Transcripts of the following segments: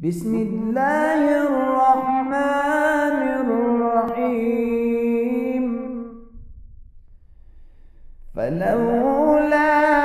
بسم الله الرحمن الرحيم فلولا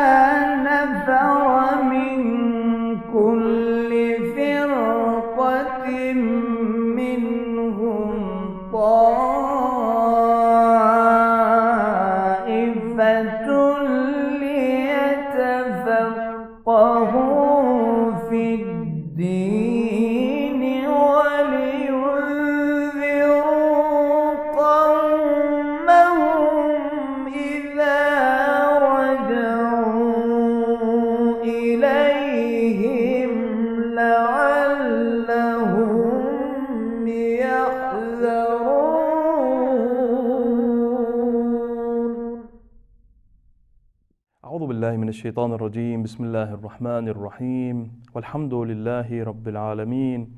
أعوذ بالله من الشيطان الرجيم بسم الله الرحمن الرحيم والحمد لله رب العالمين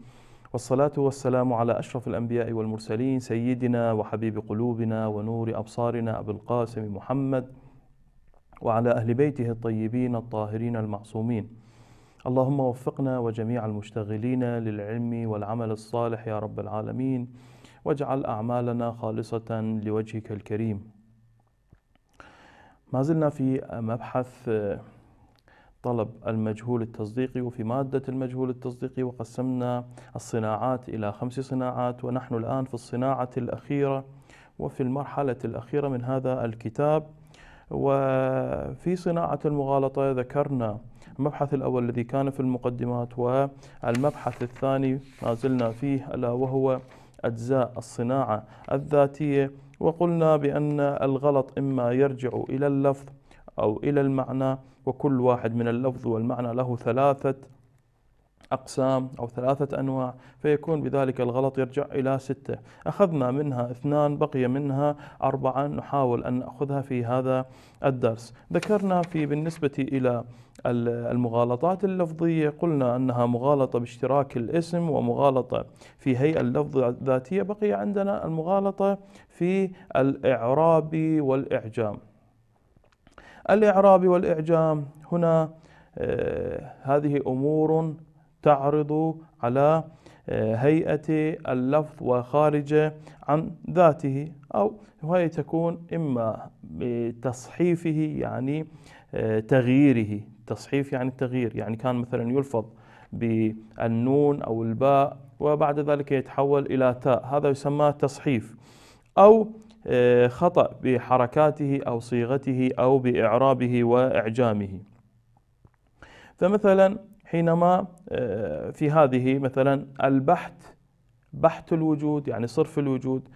والصلاة والسلام على أشرف الأنبياء والمرسلين سيدنا وحبيب قلوبنا ونور أبصارنا أبو القاسم محمد وعلى أهل بيته الطيبين الطاهرين المعصومين اللهم وفقنا وجميع المشتغلين للعلم والعمل الصالح يا رب العالمين واجعل أعمالنا خالصة لوجهك الكريم ما زلنا في مبحث آه، طلب المجهول التصديقي وفي مادة المجهول التصديقي وقسمنا الصناعات إلى خمس صناعات ونحن الآن في الصناعة الأخيرة وفي المرحلة الأخيرة من هذا الكتاب وفي صناعة المغالطة ذكرنا المبحث الأول الذي كان في المقدمات والمبحث الثاني ما زلنا فيه ألا وهو أجزاء الصناعة الذاتية وقلنا بأن الغلط إما يرجع إلى اللفظ أو إلى المعنى وكل واحد من اللفظ والمعنى له ثلاثة أقسام أو ثلاثة أنواع فيكون بذلك الغلط يرجع إلى ستة أخذنا منها اثنان بقي منها أربعة نحاول أن نأخذها في هذا الدرس ذكرنا في بالنسبة إلى المغالطات اللفظية قلنا أنها مغالطة باشتراك الاسم ومغالطة في هيئة اللفظ الذاتية بقي عندنا المغالطة في الإعراب والإعجام الإعراب والإعجام هنا آه، هذه أمور تعرض على آه، هيئة اللفظ وخارجة عن ذاته أو هي تكون إما بتصحيفه يعني آه، تغييره تصحيف يعني التغيير يعني كان مثلا يلفظ بالنون أو الباء وبعد ذلك يتحول إلى تاء هذا يسمى تصحيف أو آه، خطأ بحركاته أو صيغته أو بإعرابه وإعجامه فمثلا حينما آه، في هذه مثلا البحث بحث الوجود يعني صرف الوجود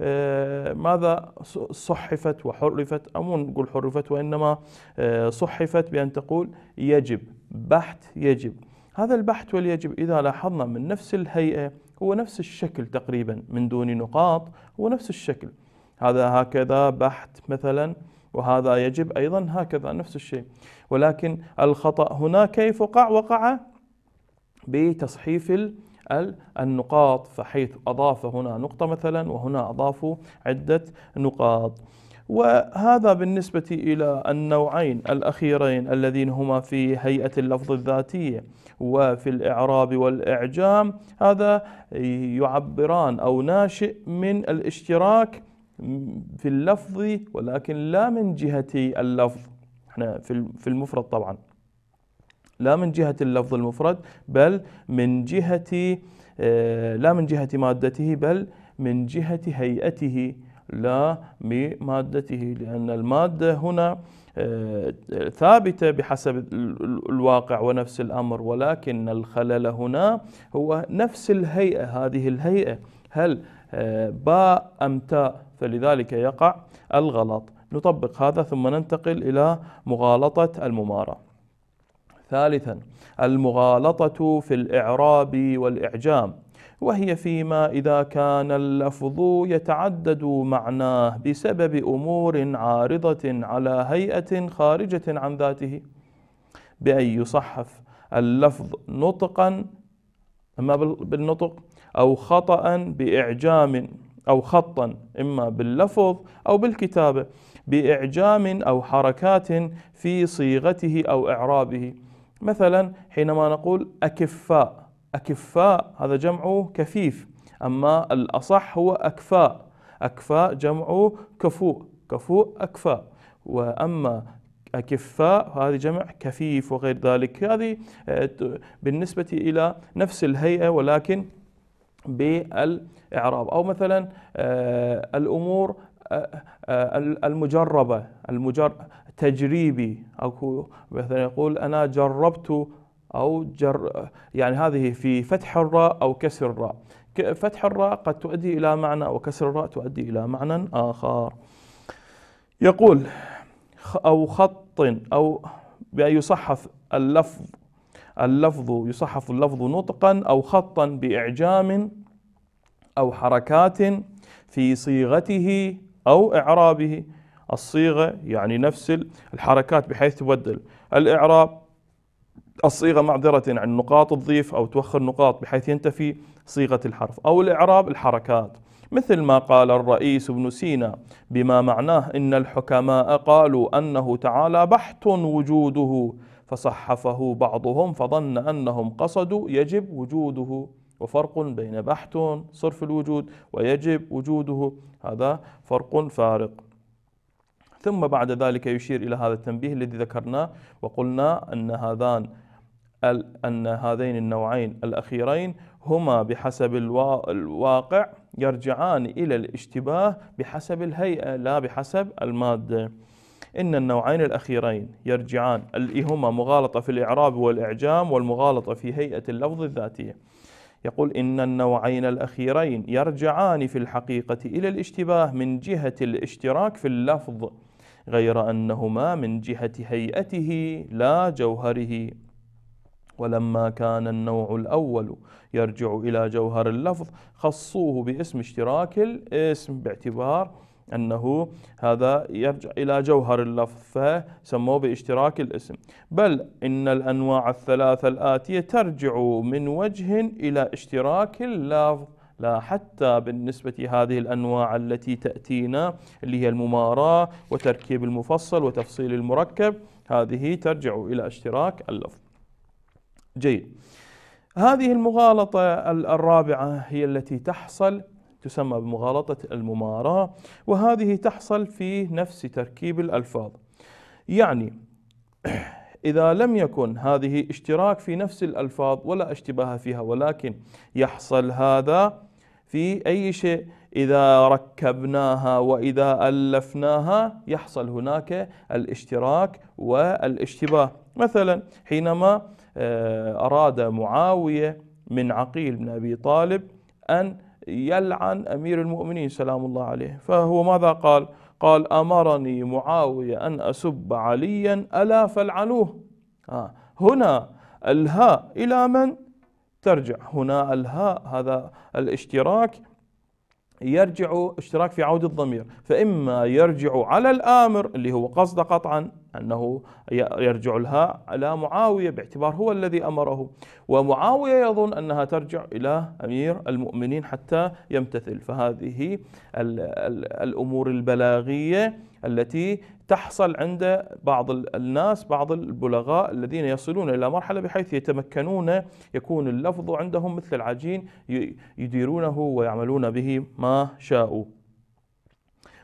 آه، ماذا صحفت وحرفت أو نقول حرفت وإنما آه، صحفت بأن تقول يجب بحث يجب هذا البحث واليجب إذا لاحظنا من نفس الهيئة هو نفس الشكل تقريبا من دون نقاط هو نفس الشكل هذا هكذا بحث مثلا وهذا يجب أيضا هكذا نفس الشيء ولكن الخطأ هنا كيف وقع وقع بتصحيف النقاط فحيث أضاف هنا نقطة مثلا وهنا أضافوا عدة نقاط وهذا بالنسبة إلى النوعين الأخيرين الذين هما في هيئة اللفظ الذاتية وفي الإعراب والإعجام هذا يعبران أو ناشئ من الاشتراك في اللفظ ولكن لا من جهة اللفظ احنا في في المفرد طبعا لا من جهة اللفظ المفرد بل من جهة آه، لا من جهة مادته بل من جهة هيئته لا بمادته لأن المادة هنا آه، ثابتة بحسب الواقع ونفس الأمر ولكن الخلل هنا هو نفس الهيئة هذه الهيئة هل آه، باء أم تاء فلذلك يقع الغلط نطبق هذا ثم ننتقل إلى مغالطة الممارة ثالثا المغالطة في الإعراب والإعجام وهي فيما إذا كان اللفظ يتعدد معناه بسبب أمور عارضة على هيئة خارجة عن ذاته بأن يصحف اللفظ نطقا إما بالنطق أو خطأ بإعجام أو خطا إما باللفظ أو بالكتابة باعجام او حركات في صيغته او اعرابه مثلا حينما نقول اكفاء اكفاء هذا جمع كفيف اما الاصح هو اكفاء اكفاء جمع كفوء كفوء اكفاء واما أكفاء هذه جمع كفيف وغير ذلك هذه آه، بالنسبة إلى نفس الهيئة ولكن بالإعراب أو مثلا آه، الأمور المجربة المجر تجريبي أو مثلا يقول أنا جربت أو جر يعني هذه في فتح الراء أو كسر الراء فتح الراء قد تؤدي إلى معنى وكسر الراء تؤدي إلى معنى آخر يقول أو خط أو بأن يصحف اللفظ اللفظ يصحف اللفظ نطقا أو خطا بإعجام أو حركات في صيغته أو إعرابه الصيغة يعني نفس الحركات بحيث تبدل الإعراب الصيغة معذرة عن نقاط تضيف أو توخر نقاط بحيث ينتفي صيغة الحرف أو الإعراب الحركات مثل ما قال الرئيس ابن سينا بما معناه إن الحكماء قالوا أنه تعالى بحت وجوده فصحفه بعضهم فظن أنهم قصدوا يجب وجوده وفرق بين بحث صرف الوجود ويجب وجوده هذا فرق فارق ثم بعد ذلك يشير إلى هذا التنبيه الذي ذكرناه وقلنا أن هذان أن هذين النوعين الأخيرين هما بحسب الواقع يرجعان إلى الاشتباه بحسب الهيئة لا بحسب المادة إن النوعين الأخيرين يرجعان هما مغالطة في الإعراب والإعجام والمغالطة في هيئة اللفظ الذاتية يقول إن النوعين الأخيرين يرجعان في الحقيقة إلى الاشتباه من جهة الاشتراك في اللفظ غير أنهما من جهة هيئته لا جوهره ولما كان النوع الأول يرجع إلى جوهر اللفظ خصوه باسم اشتراك الاسم باعتبار أنه هذا يرجع إلى جوهر اللفظ فسموه باشتراك الاسم بل إن الأنواع الثلاثة الآتية ترجع من وجه إلى اشتراك اللفظ لا حتى بالنسبة هذه الأنواع التي تأتينا اللي هي المماراة وتركيب المفصل وتفصيل المركب هذه ترجع إلى اشتراك اللفظ جيد هذه المغالطة الرابعة هي التي تحصل تسمى بمغالطة المماراة وهذه تحصل في نفس تركيب الألفاظ يعني إذا لم يكن هذه اشتراك في نفس الألفاظ ولا اشتباه فيها ولكن يحصل هذا في أي شيء إذا ركبناها وإذا ألفناها يحصل هناك الاشتراك والاشتباه مثلا حينما آه، أراد معاوية من عقيل بن أبي طالب أن يلعن أمير المؤمنين سلام الله عليه فهو ماذا قال قال أمرني معاوية أن أسب عليا ألا فلعنوه آه. هنا الهاء إلى من ترجع هنا الهاء هذا الاشتراك يرجع اشتراك في عود الضمير فإما يرجع على الآمر اللي هو قصد قطعا أنه يرجع لها على معاوية باعتبار هو الذي أمره ومعاوية يظن أنها ترجع إلى أمير المؤمنين حتى يمتثل فهذه الأمور البلاغية التي تحصل عند بعض الناس بعض البلغاء الذين يصلون إلى مرحلة بحيث يتمكنون يكون اللفظ عندهم مثل العجين يديرونه ويعملون به ما شاءوا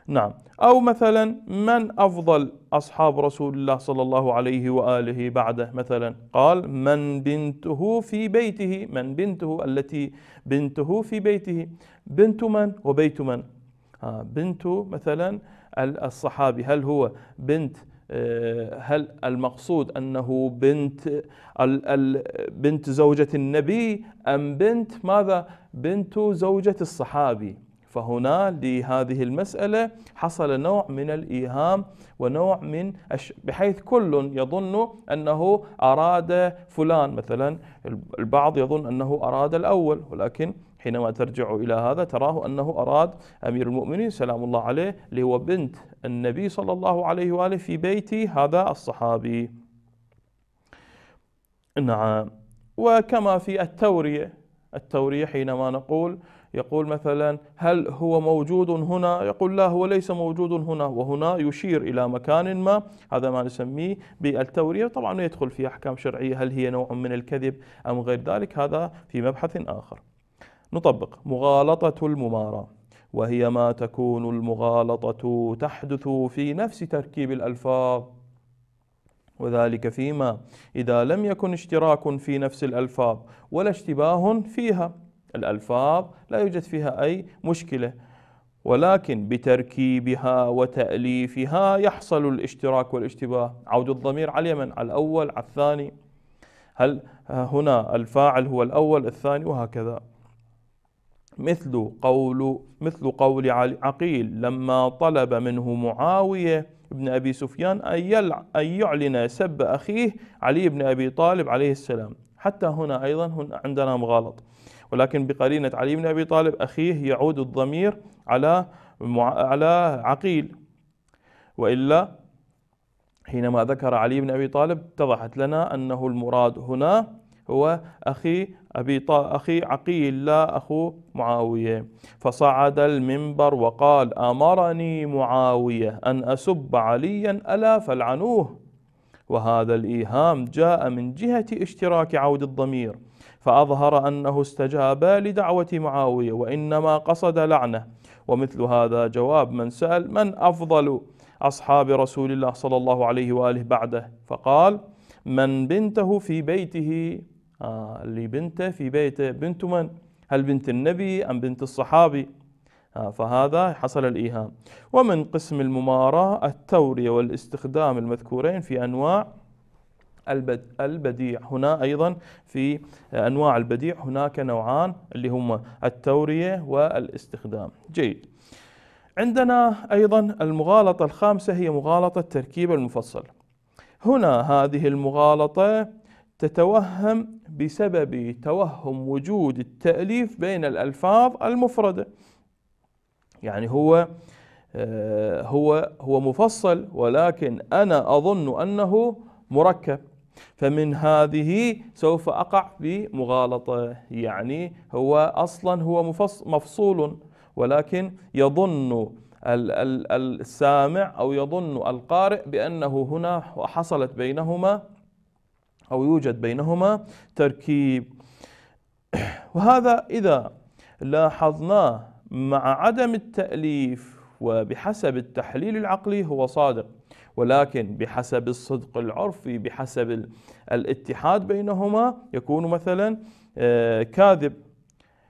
نعم أو مثلا من أفضل أصحاب رسول الله صلى الله عليه وآله بعده مثلا قال من بنته في بيته من بنته التي بنته في بيته بنت من وبيت من آه، بنت مثلا الصحابي هل هو بنت آه، هل المقصود انه بنت بنت زوجة النبي ام بنت ماذا؟ بنت زوجة الصحابي فهنا لهذه المسألة حصل نوع من الإيهام ونوع من بحيث كل يظن أنه أراد فلان مثلا البعض يظن أنه أراد الأول ولكن حينما ترجع إلى هذا تراه أنه أراد أمير المؤمنين سلام الله عليه اللي هو بنت النبي صلى الله عليه وآله في بيت هذا الصحابي نعم وكما في التورية التورية حينما نقول يقول مثلا هل هو موجود هنا يقول لا هو ليس موجود هنا وهنا يشير إلى مكان ما هذا ما نسميه بالتورية طبعا يدخل في أحكام شرعية هل هي نوع من الكذب أم غير ذلك هذا في مبحث آخر نطبق مغالطة الممارة وهي ما تكون المغالطة تحدث في نفس تركيب الألفاظ وذلك فيما إذا لم يكن اشتراك في نفس الألفاظ ولا اشتباه فيها الألفاظ لا يوجد فيها أي مشكلة ولكن بتركيبها وتأليفها يحصل الاشتراك والاشتباه عود الضمير على اليمن على الأول على الثاني هل هنا الفاعل هو الأول الثاني وهكذا مثل قول مثل قول عقيل لما طلب منه معاوية بن أبي سفيان أن ان يعلن سب أخيه علي بن أبي طالب عليه السلام حتى هنا أيضا هنا عندنا مغالط ولكن بقرينة علي بن أبي طالب أخيه يعود الضمير على على عقيل وإلا حينما ذكر علي بن أبي طالب اتضحت لنا أنه المراد هنا هو أخي أبي طا أخي عقيل لا أخو معاوية فصعد المنبر وقال أمرني معاوية أن أسب عليا ألا فلعنوه وهذا الإيهام جاء من جهة اشتراك عود الضمير فأظهر أنه استجاب لدعوة معاوية وإنما قصد لعنه ومثل هذا جواب من سأل من أفضل أصحاب رسول الله صلى الله عليه وآله بعده فقال من بنته في بيته آه، لبنته في بيته بنت من؟ هل بنت النبي أم بنت الصحابي؟ آه، فهذا حصل الإيهام ومن قسم المماراة التورية والاستخدام المذكورين في أنواع البديع هنا أيضا في أنواع البديع هناك نوعان اللي هما التورية والاستخدام جيد عندنا أيضا المغالطة الخامسة هي مغالطة تركيب المفصل هنا هذه المغالطة تتوهم بسبب توهم وجود التأليف بين الألفاظ المفردة يعني هو آه، هو هو مفصل ولكن أنا أظن أنه مركب فمن هذه سوف أقع بمغالطة يعني هو أصلا هو مفصول ولكن يظن السامع أو يظن القارئ بأنه هنا حصلت بينهما أو يوجد بينهما تركيب وهذا إذا لاحظناه مع عدم التأليف وبحسب التحليل العقلي هو صادق ولكن بحسب الصدق العرفي بحسب الاتحاد بينهما يكون مثلا آه، كاذب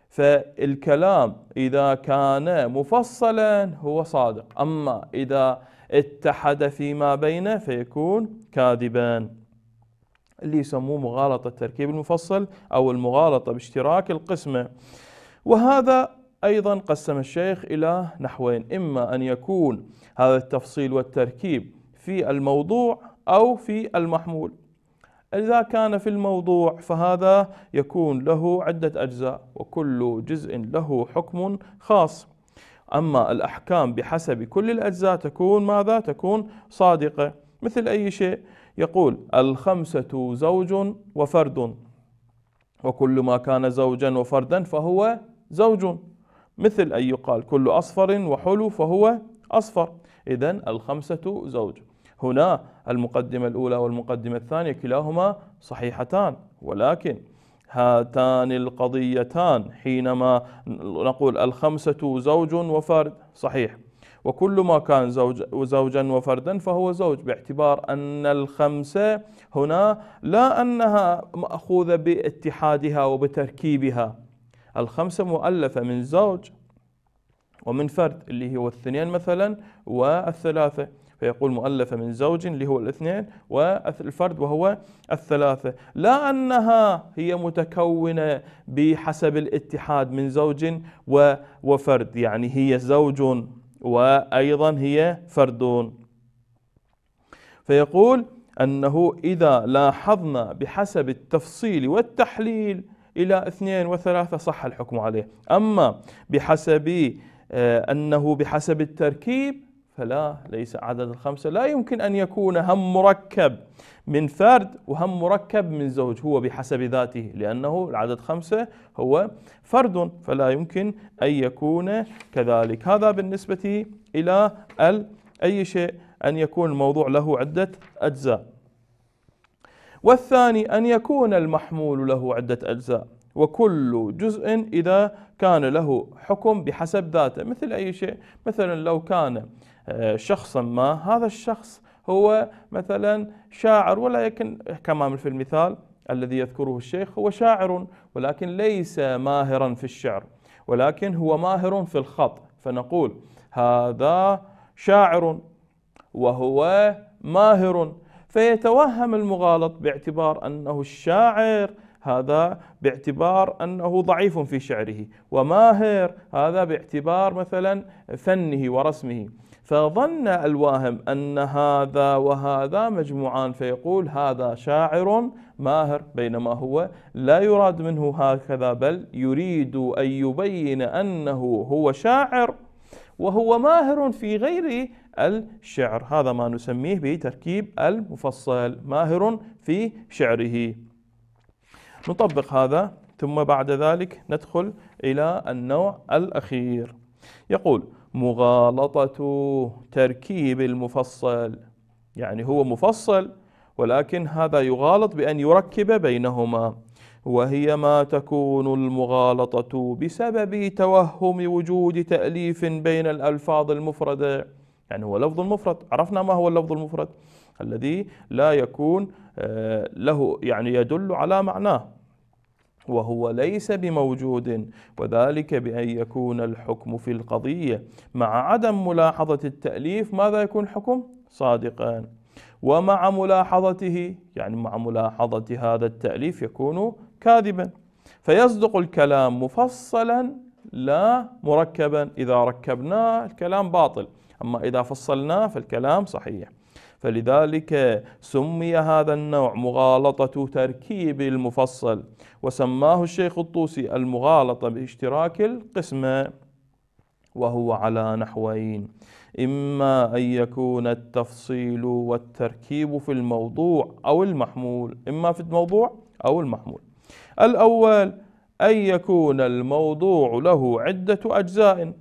فالكلام إذا كان مفصلا هو صادق أما إذا اتحد فيما بينه فيكون كاذبا اللي يسموه مغالطة تركيب المفصل أو المغالطة باشتراك القسمة وهذا أيضا قسم الشيخ إلى نحوين إما أن يكون هذا التفصيل والتركيب في الموضوع أو في المحمول إذا كان في الموضوع فهذا يكون له عدة أجزاء وكل جزء له حكم خاص أما الأحكام بحسب كل الأجزاء تكون ماذا؟ تكون صادقة مثل أي شيء يقول الخمسة زوج وفرد وكل ما كان زوجا وفردا فهو زوج مثل أن يقال كل أصفر وحلو فهو أصفر إذا الخمسة زوج هنا المقدمة الأولى والمقدمة الثانية كلاهما صحيحتان ولكن هاتان القضيتان حينما نقول الخمسة زوج وفرد صحيح وكل ما كان زوج زوجا وفردا فهو زوج باعتبار أن الخمسة هنا لا أنها مأخوذة باتحادها وبتركيبها الخمسة مؤلفة من زوج ومن فرد اللي هو الاثنين مثلا والثلاثة فيقول مؤلفة من زوج اللي هو الاثنين والفرد وهو الثلاثة لا أنها هي متكونة بحسب الاتحاد من زوج وفرد يعني هي زوج وأيضا هي فرد فيقول أنه إذا لاحظنا بحسب التفصيل والتحليل إلى اثنين وثلاثة صح الحكم عليه أما بحسب آه، أنه بحسب التركيب فلا ليس عدد الخمسة لا يمكن أن يكون هم مركب من فرد وهم مركب من زوج هو بحسب ذاته لأنه العدد خمسة هو فرد فلا يمكن أن يكون كذلك هذا بالنسبة إلى أي شيء أن يكون الموضوع له عدة أجزاء والثاني أن يكون المحمول له عدة أجزاء وكل جزء إذا كان له حكم بحسب ذاته مثل أي شيء مثلا لو كان آه، شخصا ما هذا الشخص هو مثلا شاعر ولكن كما في المثال الذي يذكره الشيخ هو شاعر ولكن ليس ماهرا في الشعر ولكن هو ماهر في الخط فنقول هذا شاعر وهو ماهر فيتوهم المغالط باعتبار انه الشاعر هذا باعتبار انه ضعيف في شعره وماهر هذا باعتبار مثلا فنه ورسمه فظن الواهم أن هذا وهذا مجموعان فيقول هذا شاعر ماهر بينما هو لا يراد منه هكذا بل يريد أن يبين أنه هو شاعر وهو ماهر في غير الشعر هذا ما نسميه بتركيب المفصل ماهر في شعره نطبق هذا ثم بعد ذلك ندخل إلى النوع الأخير يقول مغالطة تركيب المفصل يعني هو مفصل ولكن هذا يغالط بأن يركب بينهما وهي ما تكون المغالطة بسبب توهم وجود تأليف بين الألفاظ المفردة يعني هو لفظ مفرد عرفنا ما هو اللفظ المفرد الذي لا يكون آه، له يعني يدل على معناه وهو ليس بموجود وذلك بأن يكون الحكم في القضية مع عدم ملاحظة التأليف ماذا يكون حكم؟ صادقا ومع ملاحظته يعني مع ملاحظة هذا التأليف يكون كاذبا فيصدق الكلام مفصلا لا مركبا إذا ركبناه الكلام باطل أما إذا فصلناه فالكلام صحيح فلذلك سمي هذا النوع مغالطة تركيب المفصل وسماه الشيخ الطوسي المغالطة باشتراك القسمة وهو على نحوين إما أن يكون التفصيل والتركيب في الموضوع أو المحمول إما في الموضوع أو المحمول الأول أن يكون الموضوع له عدة أجزاء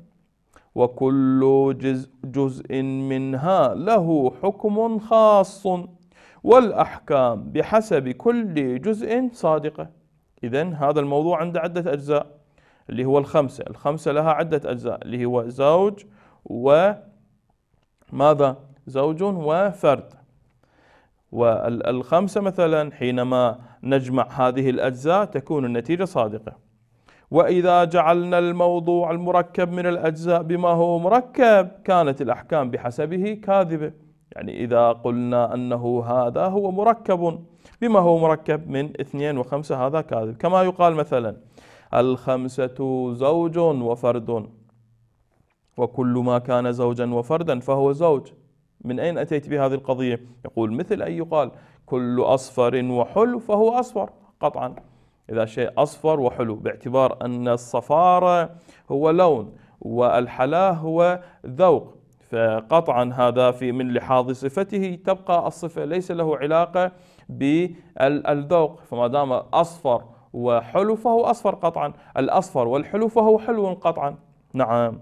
وكل جزء, جزء منها له حكم خاص والأحكام بحسب كل جزء صادقة إذا هذا الموضوع عنده عدة أجزاء اللي هو الخمسة الخمسة لها عدة أجزاء اللي هو زوج وماذا زوج وفرد والخمسة مثلا حينما نجمع هذه الأجزاء تكون النتيجة صادقة وإذا جعلنا الموضوع المركب من الأجزاء بما هو مركب كانت الأحكام بحسبه كاذبة يعني إذا قلنا أنه هذا هو مركب بما هو مركب من اثنين وخمسة هذا كاذب كما يقال مثلا الخمسة زوج وفرد وكل ما كان زوجا وفردا فهو زوج من أين أتيت بهذه القضية؟ يقول مثل أن يقال كل أصفر وحل فهو أصفر قطعا إذا شيء أصفر وحلو باعتبار أن الصفارة هو لون والحلا هو ذوق فقطعا هذا في من لحاظ صفته تبقى الصفة ليس له علاقة بالذوق فما دام أصفر وحلو فهو أصفر قطعا الأصفر والحلو فهو حلو قطعا نعم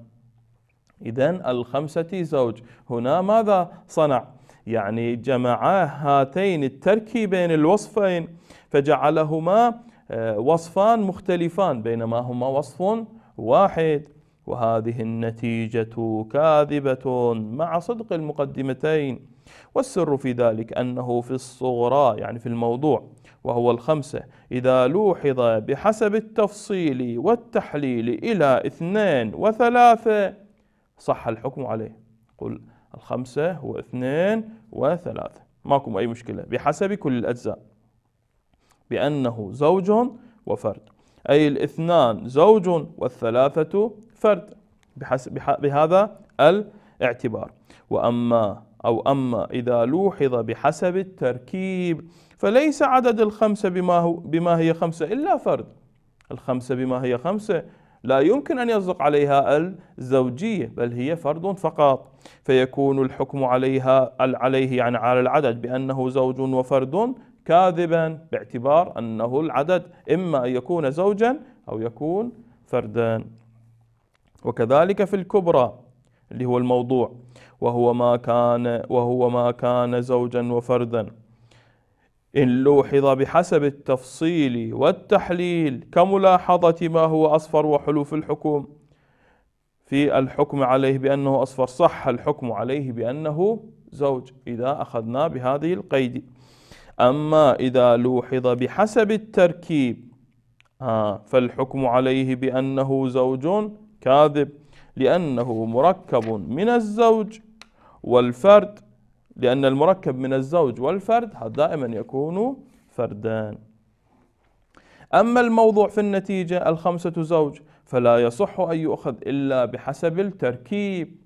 إذا الخمسة زوج هنا ماذا صنع؟ يعني جمع هاتين التركيبين الوصفين فجعلهما آه، وصفان مختلفان بينما هما وصف واحد وهذه النتيجة كاذبة مع صدق المقدمتين والسر في ذلك أنه في الصغرى يعني في الموضوع وهو الخمسة إذا لوحظ بحسب التفصيل والتحليل إلى اثنين وثلاثة صح الحكم عليه قل الخمسة واثنين وثلاثة ماكم أي مشكلة بحسب كل الأجزاء بأنه زوج وفرد أي الاثنان زوج والثلاثة فرد بحسب بهذا الاعتبار وأما أو أما إذا لوحظ بحسب التركيب فليس عدد الخمسة بما, هو بما هي خمسة إلا فرد الخمسة بما هي خمسة لا يمكن أن يصدق عليها الزوجية بل هي فرد فقط فيكون الحكم عليها عليه يعني على العدد بأنه زوج وفرد كاذبا باعتبار أنه العدد إما أن يكون زوجا أو يكون فردا وكذلك في الكبرى اللي هو الموضوع وهو ما كان وهو ما كان زوجا وفردا إن لوحظ بحسب التفصيل والتحليل كملاحظة ما هو أصفر وحلوف الحكم في الحكم عليه بأنه أصفر صح الحكم عليه بأنه زوج إذا أخذنا بهذه القيد أما إذا لوحظ بحسب التركيب آه فالحكم عليه بأنه زوج كاذب لأنه مركب من الزوج والفرد لأن المركب من الزوج والفرد دائما يكون فردان أما الموضوع في النتيجة الخمسة زوج فلا يصح أن يؤخذ إلا بحسب التركيب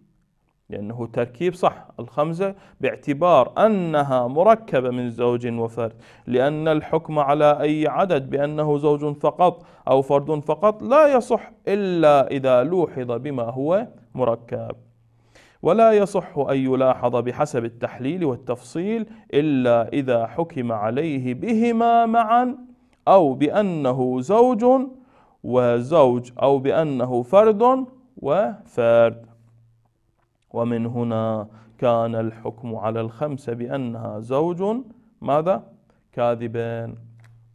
لأنه تركيب صح الخمسة باعتبار أنها مركبة من زوج وفرد لأن الحكم على أي عدد بأنه زوج فقط أو فرد فقط لا يصح إلا إذا لوحظ بما هو مركب ولا يصح أن يلاحظ بحسب التحليل والتفصيل إلا إذا حكم عليه بهما معا أو بأنه زوج وزوج أو بأنه فرد وفرد ومن هنا كان الحكم على الخمسة بأنها زوج ماذا؟ كاذبان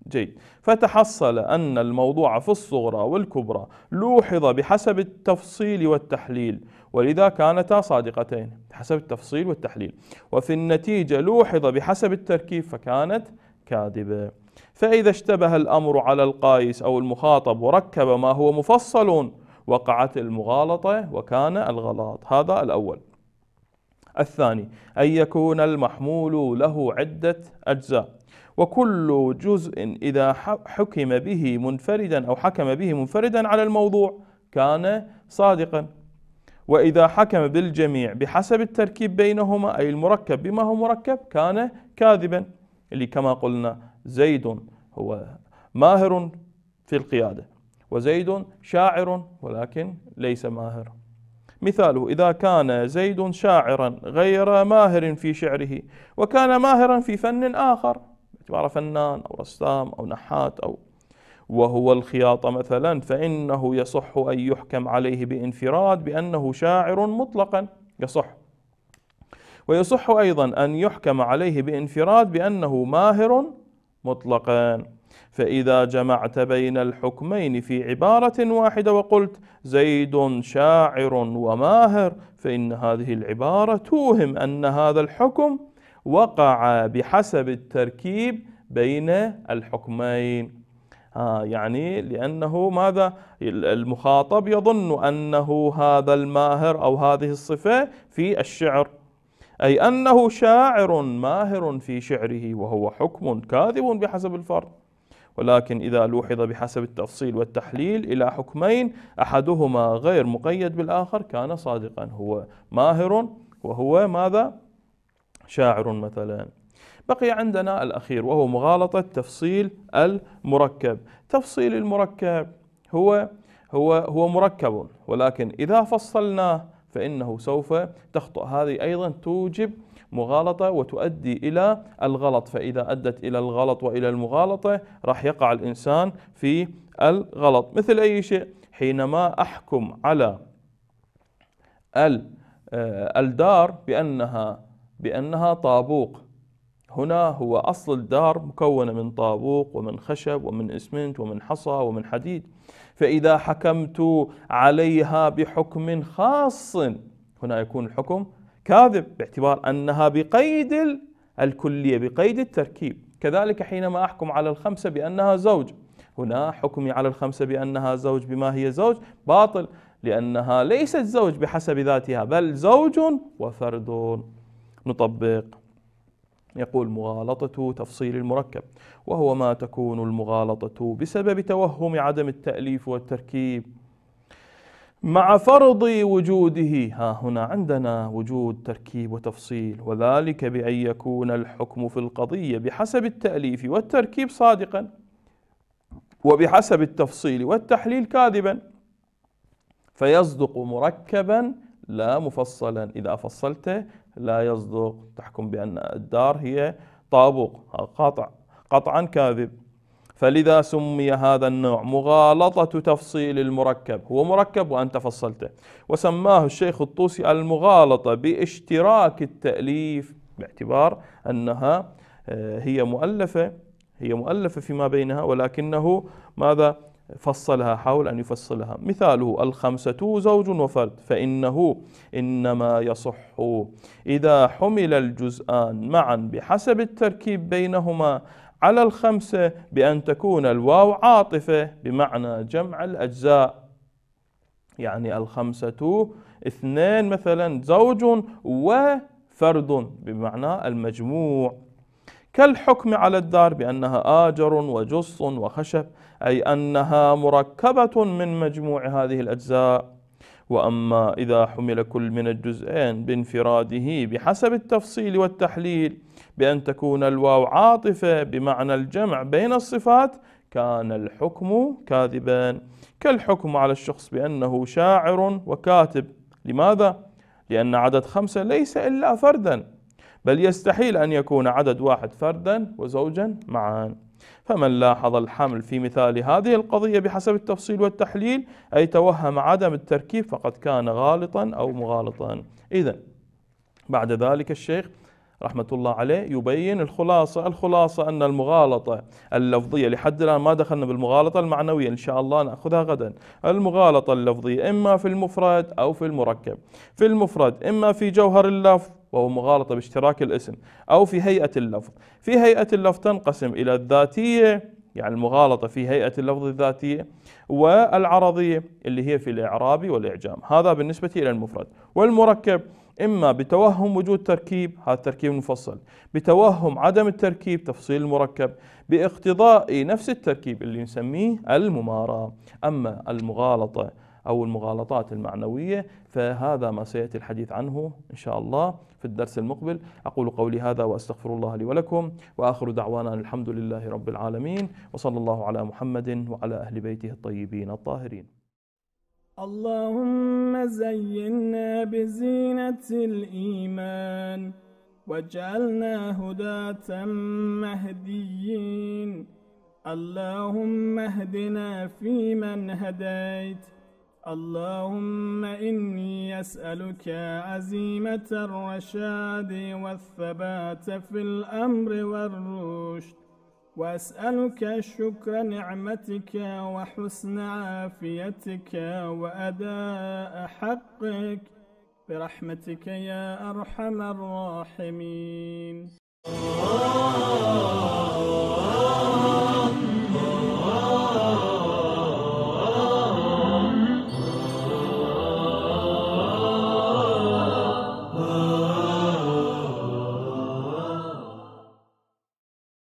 جيد فتحصل أن الموضوع في الصغرى والكبرى لوحظ بحسب التفصيل والتحليل ولذا كانتا صادقتين بحسب التفصيل والتحليل وفي النتيجة لوحظ بحسب التركيب فكانت كاذبة فإذا اشتبه الأمر على القايس أو المخاطب وركب ما هو مفصل وقعت المغالطة وكان الغلط هذا الأول الثاني أن يكون المحمول له عدة أجزاء وكل جزء إذا حكم به منفردا أو حكم به منفردا على الموضوع كان صادقا وإذا حكم بالجميع بحسب التركيب بينهما أي المركب بما هو مركب كان كاذبا اللي كما قلنا زيد هو ماهر في القيادة وزيد شاعر ولكن ليس ماهر مثاله إذا كان زيد شاعرا غير ماهر في شعره وكان ماهرا في فن آخر باعتباره فنان أو رسام أو نحات أو وهو الخياطة مثلا فإنه يصح أن يحكم عليه بانفراد بأنه شاعر مطلقا يصح ويصح أيضا أن يحكم عليه بانفراد بأنه ماهر مطلقا فإذا جمعت بين الحكمين في عبارة واحدة وقلت زيد شاعر وماهر فإن هذه العبارة توهم أن هذا الحكم وقع بحسب التركيب بين الحكمين آه يعني لأنه ماذا المخاطب يظن أنه هذا الماهر أو هذه الصفة في الشعر أي أنه شاعر ماهر في شعره وهو حكم كاذب بحسب الفرد ولكن إذا لوحظ بحسب التفصيل والتحليل إلى حكمين أحدهما غير مقيد بالآخر كان صادقا هو ماهر وهو ماذا؟ شاعر مثلا بقي عندنا الأخير وهو مغالطة تفصيل المركب تفصيل المركب هو هو هو مركب ولكن إذا فصلناه فإنه سوف تخطئ هذه أيضا توجب مغالطة وتؤدي إلى الغلط فإذا أدت إلى الغلط وإلى المغالطة راح يقع الإنسان في الغلط مثل أي شيء حينما أحكم على آه، الدار بأنها بأنها طابوق هنا هو أصل الدار مكونة من طابوق ومن خشب ومن إسمنت ومن حصى ومن حديد فإذا حكمت عليها بحكم خاص هنا يكون الحكم كاذب باعتبار أنها بقيد الكلية بقيد التركيب كذلك حينما أحكم على الخمسة بأنها زوج هنا حكمي على الخمسة بأنها زوج بما هي زوج باطل لأنها ليست زوج بحسب ذاتها بل زوج وفرد نطبق يقول مغالطة تفصيل المركب وهو ما تكون المغالطة بسبب توهم عدم التأليف والتركيب مع فرض وجوده ها هنا عندنا وجود تركيب وتفصيل وذلك بأن يكون الحكم في القضية بحسب التأليف والتركيب صادقا وبحسب التفصيل والتحليل كاذبا فيصدق مركبا لا مفصلا إذا فصلته لا يصدق تحكم بأن الدار هي طابق قاطع قطعا كاذب فلذا سمي هذا النوع مغالطة تفصيل المركب هو مركب وأنت فصلته وسماه الشيخ الطوسي المغالطة باشتراك التأليف باعتبار أنها آه، هي مؤلفة هي مؤلفة فيما بينها ولكنه ماذا فصلها حاول أن يفصلها مثاله الخمسة زوج وفرد فإنه إنما يصح إذا حمل الجزآن معا بحسب التركيب بينهما على الخمسة بأن تكون الواو عاطفة بمعنى جمع الأجزاء يعني الخمسة اثنين مثلا زوج وفرد بمعنى المجموع كالحكم على الدار بأنها آجر وجص وخشب أي أنها مركبة من مجموع هذه الأجزاء وأما إذا حمل كل من الجزئين بانفراده بحسب التفصيل والتحليل بأن تكون الواو عاطفة بمعنى الجمع بين الصفات كان الحكم كاذبا كالحكم على الشخص بأنه شاعر وكاتب لماذا؟ لأن عدد خمسة ليس إلا فردا بل يستحيل أن يكون عدد واحد فردا وزوجا معا فمن لاحظ الحمل في مثال هذه القضية بحسب التفصيل والتحليل أي توهم عدم التركيب فقد كان غالطا أو مغالطا إذا بعد ذلك الشيخ رحمة الله عليه يبين الخلاصة الخلاصة أن المغالطة اللفظية لحد الآن ما دخلنا بالمغالطة المعنوية إن شاء الله نأخذها غدا المغالطة اللفظية إما في المفرد أو في المركب في المفرد إما في جوهر اللفظ وهو مغالطة باشتراك الاسم أو في هيئة اللفظ في هيئة اللفظ تنقسم إلى الذاتية يعني المغالطة في هيئة اللفظ الذاتية والعرضية اللي هي في الإعراب والإعجام هذا بالنسبة إلى المفرد والمركب إما بتوهم وجود تركيب هذا التركيب المفصل بتوهم عدم التركيب تفصيل المركب باقتضاء نفس التركيب اللي نسميه الممارة أما المغالطة أو المغالطات المعنوية فهذا ما سيأتي الحديث عنه إن شاء الله في الدرس المقبل أقول قولي هذا وأستغفر الله لي ولكم وآخر دعوانا الحمد لله رب العالمين وصلى الله على محمد وعلى أهل بيته الطيبين الطاهرين اللهم زينا بزينة الإيمان واجعلنا هداة مهديين اللهم اهدنا فيمن هديت اللهم إني أسألك عزيمة الرشاد والثبات في الأمر والرشد وأسألك شكر نعمتك وحسن عافيتك وأداء حقك برحمتك يا أرحم الراحمين